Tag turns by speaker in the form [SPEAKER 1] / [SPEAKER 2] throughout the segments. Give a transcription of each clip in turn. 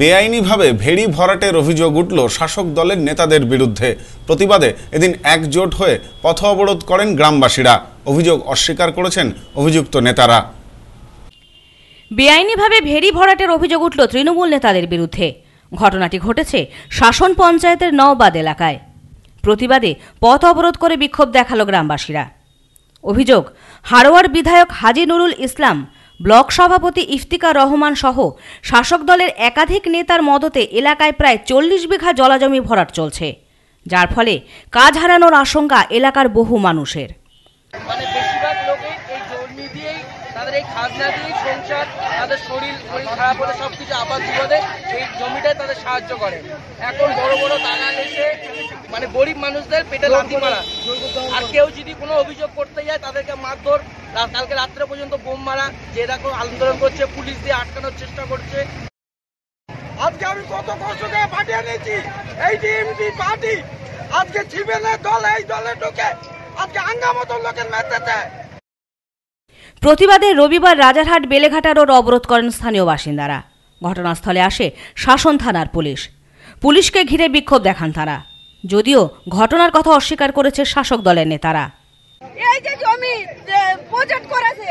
[SPEAKER 1] বেআইনিভাবে ভেড়ি ভরাটের অভিযোগ উঠল শাসক দলের নেতাদের বিরুদ্ধে প্রতিবাদে এদিন একজোট হয়ে পথ অবরোধ করেন গ্রামবাসীরা অভিযোগ অস্বীকার করেছেন অভিযুক্ত নেতারা
[SPEAKER 2] বেআইনিভাবে ভেড়ি ভরাটের অভিযোগ উঠল তৃণমূল নেতাদের বিরুদ্ধে ঘটনাটি ঘটেছে শাসন পঞ্চায়েতের নওবাদ এলাকায় প্রতিবাদে পথ অবরোধ করে বিক্ষোভ দেখালো গ্রামবাসীরা অভিযোগ হারোয়ার বিধায়ক হাজি নুরুল ইসলাম ব্লক সভাপতি ইফতিকার রহমান সহ শাসক দলের একাধিক নেতার মদতে এলাকায় প্রায় চল্লিশ বিঘা জলাজমি ভরাট চলছে যার ফলে কাজ হারানোর আশঙ্কা এলাকার বহু মানুষের মানে
[SPEAKER 1] এখন বড় বড় মানে গরিব মানুষদের পেটে লাথি মারা আর কেউ যদি কোনো অভিযোগ করতে যায় তাদেরকে মারধর কালকে রাত্রে পর্যন্ত বোম মারা যেরকম আন্দোলন করছে পুলিশ দিয়ে আটকানোর চেষ্টা করছে আজকে আমি কত কষ্ট করে পাঠিয়ে নিয়েছি এই ডিএমপি পার্টি আজকে ছিপেনের দল এই দলে ঢুকে আজকে হাঙ্গামতন লোকের মেতেতে
[SPEAKER 2] প্রতিবাদে রবিবার রাজারহাট বেলেঘাটা রোড অবরোধ করেন স্থানীয় বাসিন্দারা ঘটনাস্থলে আসে শাসন থানার পুলিশ পুলিশকে ঘিরে বিক্ষোভ দেখান তারা যদিও ঘটনার কথা অস্বীকার করেছে শাসক দলের নেতারা
[SPEAKER 1] প্রজেক্ট করেছে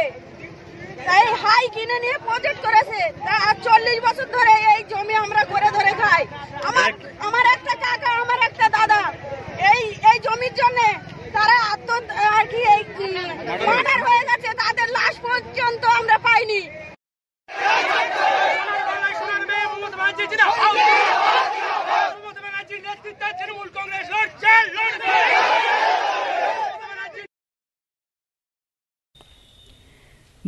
[SPEAKER 1] এই হাই কিনে নিয়ে প্রজেক্ট করেছে তা আর চল্লিশ বছর ধরে এই জমি আমরা করে ধরে খাই আমার আমার একটা কাকা আমার একটা দাদা এই এই জমির জন্য তারা আত্ম আর কি এই মার্ডার হয়ে গেছে তাদের লাশ পর্যন্ত আমরা পাইনি তৃণমূল কংগ্রেস লড়ছে লড়বে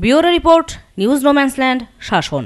[SPEAKER 2] ব্যুরো রিপোর্ট নিউজ রোম্যান্সল্যান্ড শাসন